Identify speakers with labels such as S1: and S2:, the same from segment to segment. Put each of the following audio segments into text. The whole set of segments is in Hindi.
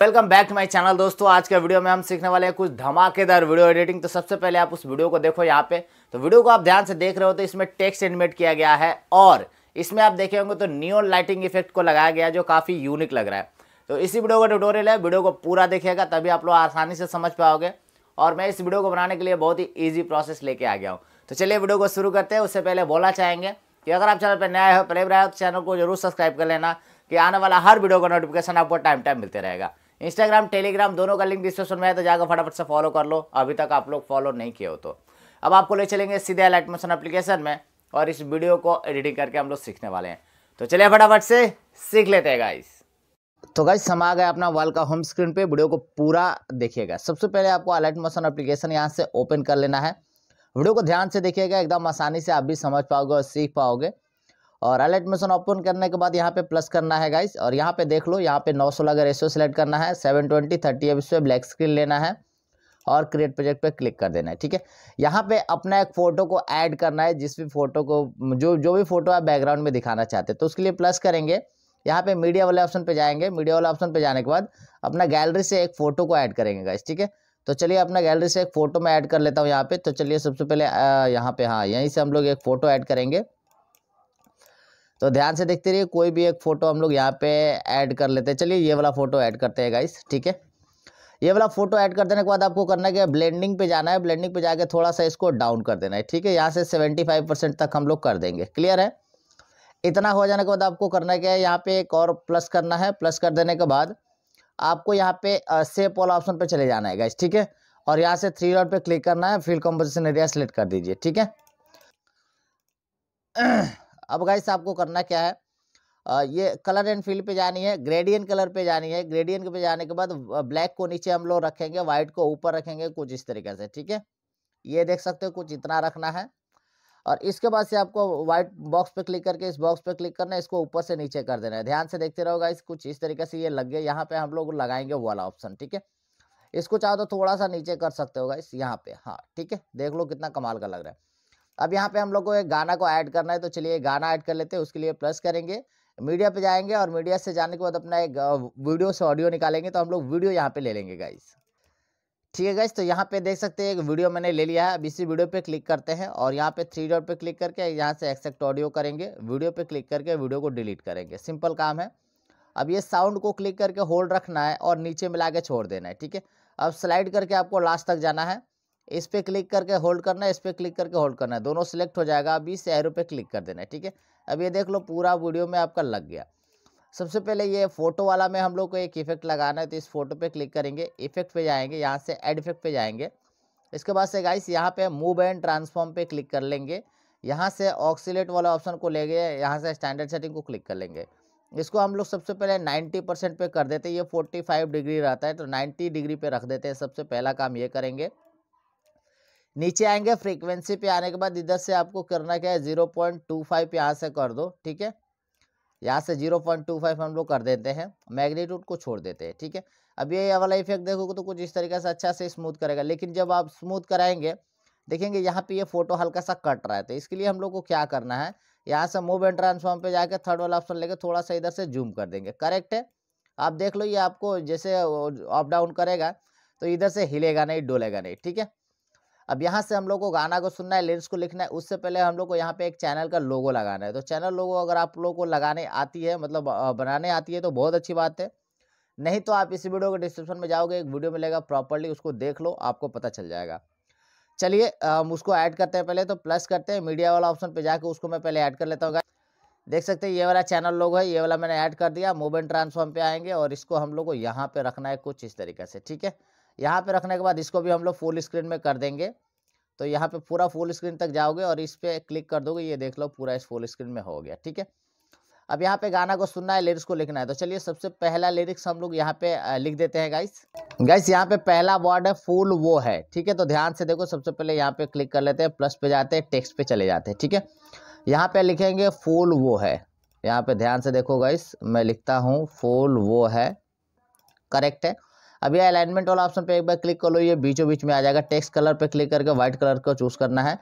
S1: welcome back to my channel दोस्तों आज के वीडियो में हम सीखने वाले हैं कुछ धमाकेदार वीडियो एडिटिंग तो सबसे पहले आप उस वीडियो को देखो यहाँ पे तो वीडियो को आप ध्यान से देख रहे हो तो इसमें टेक्स्ट एनिमेट किया गया है और इसमें आप देखे होंगे तो न्यू लाइटिंग इफेक्ट को लगाया गया जो काफ़ी यूनिक लग रहा है तो इसी वीडियो का ट्यूटोरियल है वीडियो को पूरा देखिएगा तभी आप लोग आसानी से समझ पाओगे और मैं इस वीडियो को बनाने के लिए बहुत ही ईजी प्रोसेस लेके आ गया हूँ तो चलिए वीडियो को शुरू करते हैं उससे पहले बोला चाहेंगे कि अगर आप चैनल पर नया हो प्रेम रहे हो तो चैनल को जरूर सब्सक्राइब कर लेना कि आने वाला हर वीडियो का नोटिफिकेशन आपको टाइम टाइम मिलते रहेगा इंस्टाग्राम टेलीग्राम दोनों का लिंक डिस्क्रिप्शन में है तो जाकर फटाफट से फॉलो कर लो अभी तक आप लोग फॉलो नहीं किए हो तो अब आपको ले चलेंगे सीधे अलाइट मोशन एप्लीकेशन में और इस वीडियो को एडिटिंग करके हम लोग सीखने वाले हैं तो चलिए फटाफट से सीख लेते हैं गाइस तो गाइस हम आ गए अपना वाल का होम स्क्रीन पे वीडियो को पूरा देखिएगा सबसे पहले आपको अलाइट मोशन एप्लीकेशन यहाँ से ओपन कर लेना है वीडियो को ध्यान से देखिएगा एकदम आसानी से आप भी समझ पाओगे और सीख पाओगे और अलर्ट मिशन ओपन करने के बाद यहाँ पे प्लस करना है गाइस और यहाँ पे देख लो यहाँ पे सौ का रेशियो सेलेक्ट करना है 720 थर्टी एम पे ब्लैक स्क्रीन लेना है और क्रिएट प्रोजेक्ट पे क्लिक कर देना है ठीक है यहाँ पे अपना एक फ़ोटो को ऐड करना है जिस भी फोटो को जो जो भी फोटो आप बैकग्राउंड में दिखाना चाहते हैं तो उसके लिए प्लस करेंगे यहाँ पे मीडिया वाले ऑप्शन पे जाएंगे मीडिया वाले ऑप्शन पे जाने के बाद अपना गैलरी से एक फ़ोटो को ऐड करेंगे गाइस ठीक है तो चलिए अपना गैलरी से एक फ़ोटो में ऐड कर लेता हूँ यहाँ पे तो चलिए सबसे पहले यहाँ पे हाँ यहीं से हम लोग एक फ़ोटो ऐड करेंगे तो ध्यान से देखते रहिए कोई भी एक फ़ोटो हम लोग यहाँ पे ऐड कर लेते हैं चलिए ये वाला फ़ोटो ऐड करते हैं गाइस ठीक है ये वाला फोटो ऐड कर देने के बाद आपको करना है ब्लेंडिंग पे जाना है ब्लेंडिंग पे जाके थोड़ा सा इसको डाउन कर देना है ठीक है यहाँ से सेवेंटी फाइव परसेंट तक हम लोग कर देंगे क्लियर है इतना हो जाने के बाद आपको करना क्या है यहाँ पे एक और प्लस करना है प्लस कर देने के बाद आपको यहाँ पे सेप वाला ऑप्शन पे चले जाना है गाइस ठीक है और यहाँ से थ्री डॉट पे क्लिक करना है फील्ड कॉम्पोजिशन एरिया सेलेक्ट कर दीजिए ठीक है अब गाइस आपको करना क्या है आ, ये कलर एंड फील्ड पे जानी है ग्रेडियंट कलर पे जानी है ग्रेडियंट पे जाने के बाद ब्लैक को नीचे हम लोग रखेंगे व्हाइट को ऊपर रखेंगे कुछ इस तरीके से ठीक है ये देख सकते हो कुछ इतना रखना है और इसके बाद से आपको व्हाइट बॉक्स पे क्लिक करके इस बॉक्स पे क्लिक करना है इसको ऊपर से नीचे कर देना है ध्यान से देखते रहोगा इस कुछ इस तरीके से ये लग गया यहाँ पे हम लोग लगाएंगे वाला ऑप्शन ठीक है इसको चाहो तो थोड़ा सा नीचे कर सकते हो इस यहाँ पे हाँ ठीक है देख लो कितना कमाल का लग रहा है अब यहाँ पे हम लोग को एक गाना को ऐड करना है तो चलिए गाना ऐड कर लेते हैं उसके लिए प्लस करेंगे मीडिया पे जाएंगे और मीडिया से जाने के बाद अपना एक वीडियो से ऑडियो निकालेंगे तो हम लोग वीडियो यहाँ पे ले लेंगे गाइस ठीक है गाइस तो यहाँ पे देख सकते हैं एक वीडियो मैंने ले लिया है अब इसी वीडियो पे क्लिक करते हैं और यहाँ पे थ्री डॉट पे क्लिक करके यहाँ से एक्सेक्ट ऑडियो करेंगे वीडियो पे क्लिक करके वीडियो को डिलीट करेंगे सिंपल काम है अब ये साउंड को क्लिक करके होल्ड रखना है और नीचे मिला के छोड़ देना है ठीक है अब स्लाइड करके आपको लास्ट तक जाना है इस पर क्लिक करके होल्ड करना है इस पर क्लिक करके होल्ड करना है दोनों सेलेक्ट हो जाएगा अब इस एरो पे क्लिक कर देना है ठीक है अब ये देख लो पूरा वीडियो में आपका लग गया सबसे पहले ये फोटो वाला में हम लोग को एक इफेक्ट लगाना है तो इस फोटो पे क्लिक करेंगे इफेक्ट पे जाएंगे यहाँ से एड इफेक्ट पे जाएंगे इसके बाद से गाइस यहाँ पे मूव एंड ट्रांसफॉर्म पे क्लिक कर लेंगे यहाँ से ऑक्सीलेट वाला ऑप्शन को ले गए यहाँ से स्टैंडर्ड सेटिंग को क्लिक कर लेंगे इसको हम लोग सबसे पहले नाइन्टी परसेंट पे कर देते हैं ये फाइव डिग्री रहता है तो नाइन्टी डिग्री पे रख देते हैं सबसे पहला काम ये करेंगे नीचे आएंगे फ्रीक्वेंसी पे आने के बाद इधर से आपको करना क्या है जीरो पॉइंट टू फाइव यहाँ से कर दो ठीक है यहाँ से जीरो पॉइंट टू फाइव हम लोग कर देते हैं मैग्नीट्यूड को छोड़ देते हैं ठीक है अब ये वाला इफेक्ट देखोगे तो कुछ इस तरीके से अच्छा से स्मूथ करेगा लेकिन जब आप स्मूथ कराएंगे देखेंगे यहाँ पे ये फोटो हल्का सा कट रहा है तो इसके लिए हम लोग को क्या करना है यहाँ से मूव एंड ट्रांसफॉर्म पे जाके थर्ड वाला ऑप्शन लेके थोड़ा सा इधर से जूम कर देंगे करेक्ट है आप देख लो ये आपको जैसे अप डाउन करेगा तो इधर से हिलेगा नहीं डोलेगा नहीं ठीक है अब यहाँ से हम लोग को गाना को सुनना है लिरिक्स को लिखना है उससे पहले हम लोग को यहाँ पे एक चैनल का लोगो लगाना है तो चैनल लोगो अगर आप लोगों को लगाने आती है मतलब बनाने आती है तो बहुत अच्छी बात है नहीं तो आप इस वीडियो के डिस्क्रिप्शन में जाओगे एक वीडियो मिलेगा प्रॉपरली उसको देख लो आपको पता चल जाएगा चलिए हम उसको ऐड करते हैं पहले तो प्लस करते हैं मीडिया वाला ऑप्शन पे जाकर उसको मैं पहले ऐड कर लेता हूँ देख सकते हैं ये वाला चैनल लोग है ये वाला मैंने ऐड कर दिया मोबाइल ट्रांसफॉर्म पे आएंगे और इसको हम लोग को यहाँ पे रखना है कुछ इस तरीके से ठीक है यहाँ पे रखने के बाद इसको भी हम लोग फुल स्क्रीन में कर देंगे तो यहाँ पे पूरा फुल स्क्रीन तक जाओगे और इस पर क्लिक कर दोगे ये देख लो पूरा इस फुल स्क्रीन में हो गया ठीक है अब यहाँ पे गाना को सुनना है लिरिक्स को लिखना है तो चलिए सबसे पहला लिरिक्स हम लोग यहाँ पे लिख देते हैं गाइस गाइस यहाँ पे पहला वर्ड है फूल वो है ठीक है तो ध्यान से देखो सबसे पहले यहाँ पे क्लिक कर लेते हैं प्लस पे जाते हैं टेक्स्ट पे चले जाते हैं ठीक है यहाँ पे लिखेंगे फूल वो है यहाँ पे ध्यान से देखो गाइस मैं लिखता हूँ फूल वो है करेक्ट है अब यह अलाइनमेंट वाला ऑप्शन पे एक बार क्लिक कर लो ये बीचों बीच में आ जाएगा टेक्स्ट कलर पे क्लिक करके व्हाइट कलर को चूज़ करना है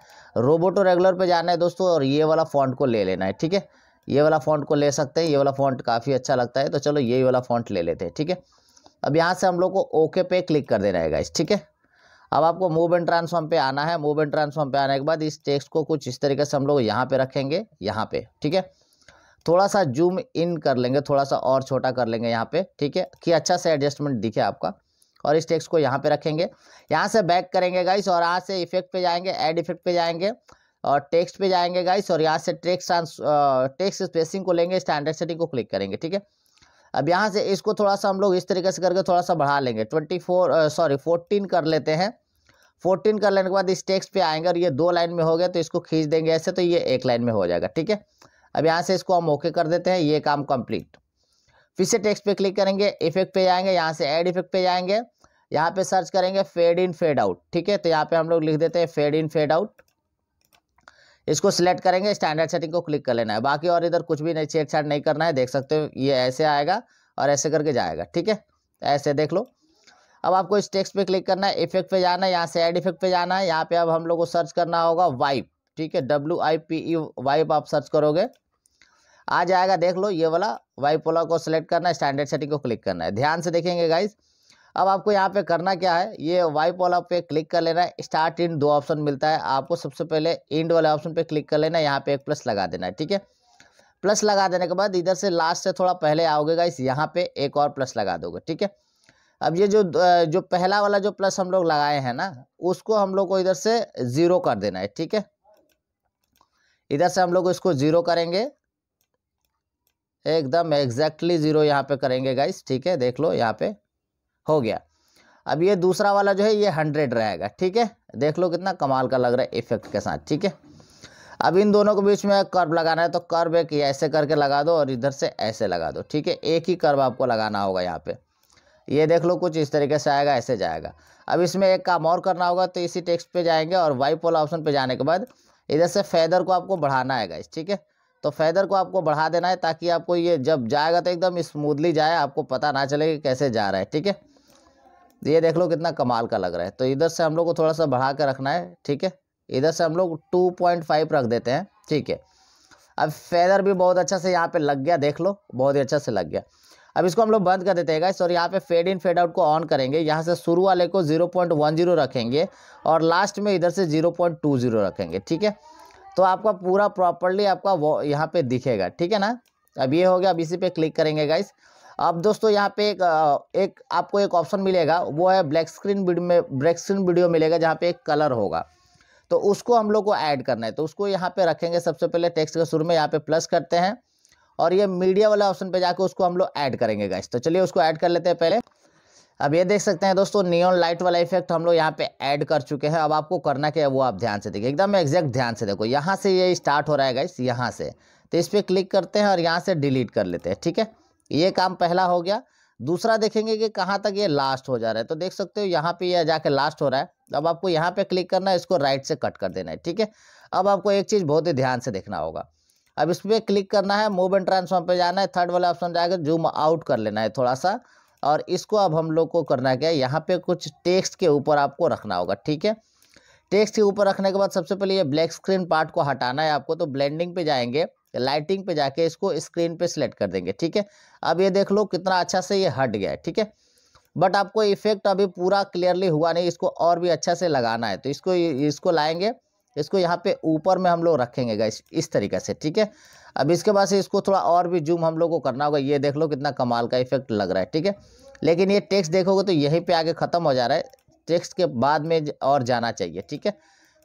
S1: रोबोटो रेगुलर पे जाना है दोस्तों और ये वाला फॉन्ट को ले लेना है ठीक है ये वाला फॉन्ट को ले सकते हैं ये वाला फॉन्ट काफ़ी अच्छा लगता है तो चलो ये वाला फॉन्ट ले लेते हैं ठीक है अब यहाँ से हम लोग को ओके पे क्लिक कर देना है इस ठीक है अब आपको मूव एंड ट्रांसफॉर्म पे आना है मूव एंड ट्रांसफॉर्म पे आने के बाद इस टेक्स्ट को कुछ इस तरीके से हम लोग यहाँ पे रखेंगे यहाँ पे ठीक है थोड़ा सा जूम इन कर लेंगे थोड़ा सा और छोटा कर लेंगे यहाँ पे ठीक है कि अच्छा से एडजस्टमेंट दिखे आपका और इस टेक्स को यहाँ पे रखेंगे यहाँ से बैक करेंगे गाइस और यहाँ से इफेक्ट पे जाएंगे एड इफेक्ट पे जाएंगे और टेक्स्ट पे जाएंगे गाइस और यहाँ से टेक्स्ट टेक्स स्पेसिंग को लेंगे स्टैंडर्ड सेटिंग को क्लिक करेंगे ठीक है अब यहाँ से इसको थोड़ा सा हम लोग इस तरीके से करके थोड़ा सा बढ़ा लेंगे ट्वेंटी फोर सॉरी फोर्टीन कर लेते हैं फोर्टीन कर लेने के बाद इस टेक्स पे आएंगे और ये दो लाइन में हो गया तो इसको खींच देंगे ऐसे तो ये एक लाइन में हो जाएगा ठीक है अब यहाँ से इसको हम ओके कर देते हैं ये काम कंप्लीट फिर से टेक्स्ट पे क्लिक करेंगे इफेक्ट पे जाएंगे यहाँ से एड इफेक्ट पे जाएंगे यहाँ पे सर्च करेंगे फेड इन फेड आउट ठीक है तो यहाँ पे हम लोग लिख देते हैं फेड इन फेड आउट इसको सिलेक्ट करेंगे स्टैंडर्ड सेटिंग को क्लिक कर लेना है बाकी और इधर कुछ भी नहीं छेड़छाड़ नहीं करना है देख सकते हो ये ऐसे आएगा और ऐसे करके जाएगा ठीक है ऐसे देख लो अब आपको इस टेक्स्ट पे क्लिक करना है इफेक्ट पे जाना है यहाँ से एड इफेक्ट पे जाना है यहाँ पे अब हम लोग को सर्च करना होगा वाइप ठीक है W I P E wipe आप सर्च करोगे आ जाएगा देख लो ये वाला वाई पोला को सिलेक्ट करना है स्टैंडर्ड सेटिंग को क्लिक करना है ध्यान से देखेंगे गाइज अब आपको यहाँ पे करना क्या है ये वाई पोला पे क्लिक कर लेना है स्टार्ट इंड दो ऑप्शन मिलता है आपको सबसे पहले इंड वाले ऑप्शन पे क्लिक कर लेना है यहाँ पे एक प्लस लगा देना है ठीक है प्लस लगा देने के बाद इधर से लास्ट से थोड़ा पहले आओगे गाइस यहाँ पे एक और प्लस लगा दोगे ठीक है अब ये जो जो पहला वाला जो प्लस हम लोग लगाए हैं ना उसको हम लोग को इधर से ज़ीरो कर देना है ठीक है इधर से हम लोग इसको ज़ीरो करेंगे एकदम एग्जैक्टली ज़ीरो यहाँ पे करेंगे गाइस ठीक है देख लो यहाँ पे हो गया अब ये दूसरा वाला जो है ये हंड्रेड रहेगा ठीक है देख लो कितना कमाल का लग रहा है इफेक्ट के साथ ठीक है अब इन दोनों के बीच में कर्व लगाना है तो कर्व एक ऐसे करके लगा दो और इधर से ऐसे लगा दो ठीक है एक ही कर्व आपको लगाना होगा यहाँ पे ये देख लो कुछ इस तरीके से आएगा ऐसे जाएगा अब इसमें एक काम और करना होगा तो इसी टेक्स्ट पे जाएंगे और वाइप वाला ऑप्शन पे जाने के बाद इधर से फेदर को आपको बढ़ाना है गाइस ठीक है तो फैदर को आपको बढ़ा देना है ताकि आपको ये जब जाएगा तो एकदम स्मूथली जाए आपको पता ना चले कि कैसे जा रहा है ठीक है ये देख लो कितना कमाल का लग रहा है तो इधर से हम लोग को थोड़ा सा बढ़ा के रखना है ठीक है इधर से हम लोग टू पॉइंट फाइव रख देते हैं ठीक है अब फेदर भी बहुत अच्छा से यहाँ पे लग गया देख लो बहुत ही अच्छा से लग गया अब इसको हम लोग बंद कर देते हैं गाइस और यहाँ पे फेड इन फेड आउट को ऑन करेंगे यहाँ से शुरू वाले को जीरो पॉइंट वन जीरो रखेंगे और लास्ट में इधर से जीरो पॉइंट टू जीरो रखेंगे ठीक है तो आपका पूरा प्रॉपरली आपका वो यहाँ पे दिखेगा ठीक है ना अब ये हो गया अब इसी पे क्लिक करेंगे गाइस अब दोस्तों यहाँ पे एक एक आपको एक ऑप्शन मिलेगा वो है ब्लैक स्क्रीन वीडियो में ब्लैक स्क्रीन वीडियो मिलेगा जहाँ पे एक कलर होगा तो उसको हम लोग को ऐड करना है तो उसको यहाँ पे रखेंगे सबसे पहले टेक्स्ट के शुरू में यहाँ पे प्लस करते हैं और ये मीडिया वाला ऑप्शन पे जाके उसको हम लोग ऐड करेंगे गाइस तो चलिए उसको ऐड कर लेते हैं पहले अब ये देख सकते हैं दोस्तों नियॉन लाइट वाला इफेक्ट हम लोग यहाँ पे ऐड कर चुके हैं अब आपको करना क्या है वो आप ध्यान से देखिए एकदम एग्जैक्ट ध्यान से देखो यहाँ से ये स्टार्ट हो रहा है गाइस यहाँ से तो इस पर क्लिक करते हैं और यहाँ से डिलीट कर लेते हैं ठीक है ये काम पहला हो गया दूसरा देखेंगे कि कहाँ तक ये लास्ट हो जा रहा है तो देख सकते हो यहाँ पे यह जाके लास्ट हो रहा है अब आपको यहाँ पे क्लिक करना है इसको राइट से कट कर देना है ठीक है अब आपको एक चीज़ बहुत ही ध्यान से देखना होगा अब इस पर क्लिक करना है मूव एंड ट्रांसफॉर्म पे जाना है थर्ड वाला ऑप्शन जाएगा जूम आउट कर लेना है थोड़ा सा और इसको अब हम लोग को करना क्या है यहाँ पे कुछ टेक्स्ट के ऊपर आपको रखना होगा ठीक है टेक्स्ट के ऊपर रखने के बाद सबसे पहले ये ब्लैक स्क्रीन पार्ट को हटाना है आपको तो ब्लेंडिंग पे जाएंगे लाइटिंग पे जाके इसको स्क्रीन पे सिलेक्ट कर देंगे ठीक है अब ये देख लो कितना अच्छा से ये हट गया है ठीक है बट आपको इफेक्ट अभी पूरा क्लियरली हुआ नहीं इसको और भी अच्छा से लगाना है तो इसको इसको लाएंगे इसको यहाँ पे ऊपर में हम लोग रखेंगे गैस इस तरीके से ठीक है अब इसके बाद से इसको थोड़ा और भी जूम हम लोग को करना होगा ये देख लो कितना कमाल का इफेक्ट लग रहा है ठीक है लेकिन ये टेक्स्ट देखोगे तो यहीं पे आगे ख़त्म हो जा रहा है टेक्स्ट के बाद में और जाना चाहिए ठीक है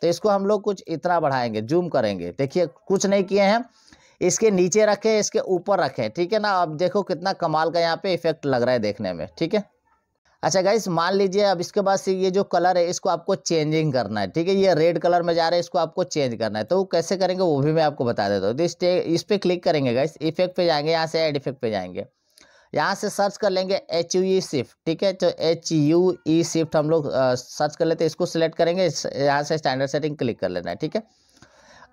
S1: तो इसको हम लोग कुछ इतना बढ़ाएंगे जूम करेंगे देखिए कुछ नहीं किए हैं इसके नीचे रखें इसके ऊपर रखें ठीक है ना अब देखो कितना कमाल का यहाँ पे इफेक्ट लग रहा है देखने में ठीक है अच्छा गाइस मान लीजिए अब इसके बाद से ये जो कलर है इसको आपको चेंजिंग करना है ठीक है ये रेड कलर में जा रहा है इसको आपको चेंज करना है तो कैसे करेंगे वो भी मैं आपको बता देता हूँ तो इस इस पर क्लिक करेंगे गाइस इफेक्ट पे जाएंगे यहाँ से एड इफेक्ट पे जाएंगे यहाँ से सर्च कर लेंगे एच यू ई शिफ्ट ठीक है तो एच यू ई शिफ्ट हम लोग सर्च कर लेते हैं इसको सिलेक्ट करेंगे यहाँ से स्टैंडर्ड सेटिंग क्लिक कर लेना है ठीक है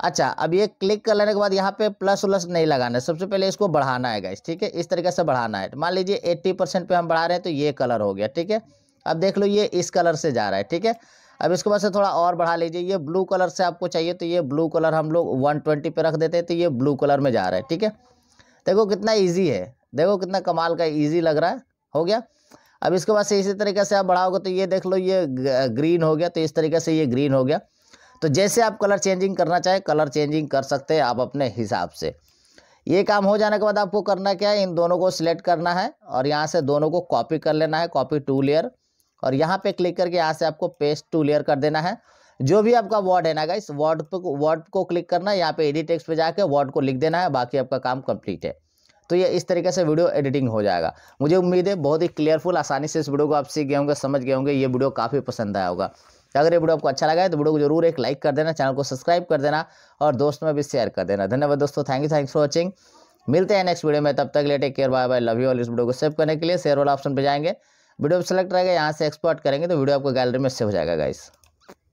S1: अच्छा अब ये क्लिक कर लेने के बाद यहाँ पे प्लस व्लस नहीं लगाना है सबसे पहले इसको बढ़ाना है गाइस ठीक है इस तरीके से बढ़ाना है मान लीजिए एट्टी परसेंट पर हम बढ़ा रहे हैं तो ये कलर हो गया ठीक है अब देख लो ये इस कलर से जा रहा है ठीक है अब इसके बाद से थोड़ा और बढ़ा लीजिए ये ब्लू कलर से आपको चाहिए तो ये ब्लू कलर हम लोग वन ट्वेंटी पे रख देते हैं तो ये ब्लू कलर में जा रहा है ठीक है देखो कितना ईजी है देखो कितना कमाल का ईजी लग रहा है हो गया अब इसके बाद से इसी तरीके से आप बढ़ाओगे तो ये देख लो ये ग्रीन हो गया तो इस तरीके से ये ग्रीन हो गया तो जैसे आप कलर चेंजिंग करना चाहें कलर चेंजिंग कर सकते हैं आप अपने हिसाब से ये काम हो जाने के बाद आपको करना क्या है इन दोनों को सिलेक्ट करना है और यहाँ से दोनों को कॉपी कर लेना है कॉपी टू लेयर और यहाँ पे क्लिक करके यहाँ से आपको पेस्ट टू लेयर कर देना है जो भी आपका वर्ड है ना इस वर्ड पर वर्ड को क्लिक करना है यहाँ पे एडिट टेक्स्ट पे जाके वर्ड को लिख देना है बाकी आपका काम कंप्लीट है तो ये इस तरीके से वीडियो एडिटिंग हो जाएगा मुझे उम्मीद है बहुत ही क्लियरफुल आसानी से इस वीडियो को आप सीख गए होंगे समझ गए होंगे ये वीडियो काफ़ी पसंद आया होगा तो अगर ये वीडियो आपको अच्छा लगा है तो वीडियो को जरूर एक लाइक कर देना चैनल को सब्सक्राइब कर देना और दोस्तों में भी शेयर कर देना धन्यवाद दोस्तों thank you thanks for watching मिलते हैं नेक्स्ट वीडियो में तब तक ले care bye bye love you all इस वीडियो को सेव करने के लिए शेयर वाला ऑप्शन पर जाएंगे वीडियो सेलेक्ट रहेगा यहाँ से एक्सपोर्ट करेंगे तो वीडियो आपको गैलरी में सेव हो जाएगा गाइस